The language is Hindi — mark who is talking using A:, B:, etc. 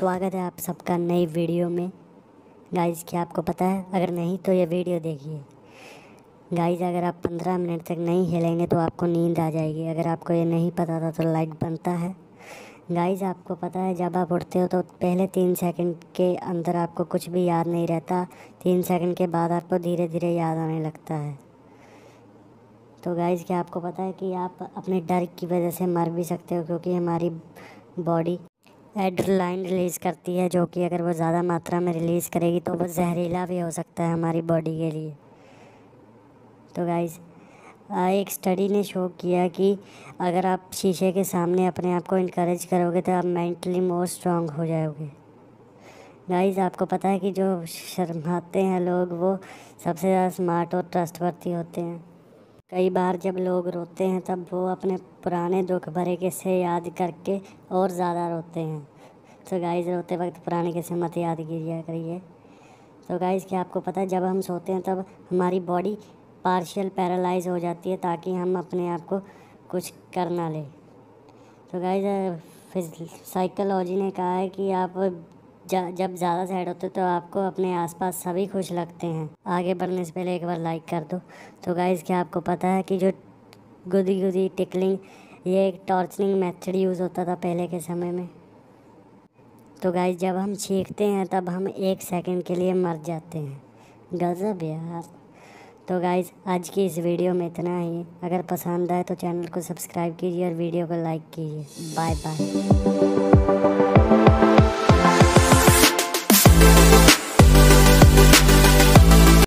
A: स्वागत है आप सबका नई वीडियो में गाइस क्या आपको पता है अगर नहीं तो ये वीडियो देखिए गाइस अगर आप पंद्रह मिनट तक नहीं हिलेंगे तो आपको नींद आ जाएगी अगर आपको ये नहीं पता था तो लाइक बनता है गाइस आपको पता है जब आप उठते हो तो पहले तीन सेकंड के अंदर आपको कुछ भी याद नहीं रहता तीन सेकंड के बाद आपको धीरे धीरे याद आने लगता है तो गाइज क्या आपको पता है कि आप अपने डर की वजह से मर भी सकते हो क्योंकि हमारी बॉडी एड्रलाइन रिलीज़ करती है जो कि अगर वो ज़्यादा मात्रा में रिलीज़ करेगी तो वो जहरीला भी हो सकता है हमारी बॉडी के लिए तो गाइज़ एक स्टडी ने शो किया कि अगर आप शीशे के सामने अपने आप को इनक्रेज करोगे तो आप मेंटली मोर स्ट्रांग हो जाओगे गाइज़ आपको पता है कि जो शर्माते हैं लोग वो सबसे ज़्यादा स्मार्ट और ट्रस्टवर्थी होते हैं कई बार जब लोग रोते हैं तब वो अपने पुराने दुख भरे किस्से याद करके और ज़्यादा रोते हैं तो गाइस रोते वक्त पुराने किस्से मत याद किया करिए तो गाइस क्या आपको पता है जब हम सोते हैं तब हमारी बॉडी पार्शियल पैरालाइज हो जाती है ताकि हम अपने आप को कुछ कर ना लें तो गाइस साइकोलॉजी ने कहा है कि आप जा, जब ज़्यादा सैड होते तो आपको अपने आसपास सभी खुश लगते हैं आगे बढ़ने से पहले एक बार लाइक कर दो तो गाइज़ क्या आपको पता है कि जो गुदी गुदी टिकलिंग ये एक टॉर्चरिंग मेथड यूज़ होता था पहले के समय में तो गाइज जब हम छींकते हैं तब हम एक सेकंड के लिए मर जाते हैं गज़ब यार तो गाइज आज की इस वीडियो में इतना ही अगर पसंद आए तो चैनल को सब्सक्राइब कीजिए और वीडियो को लाइक कीजिए बाय बाय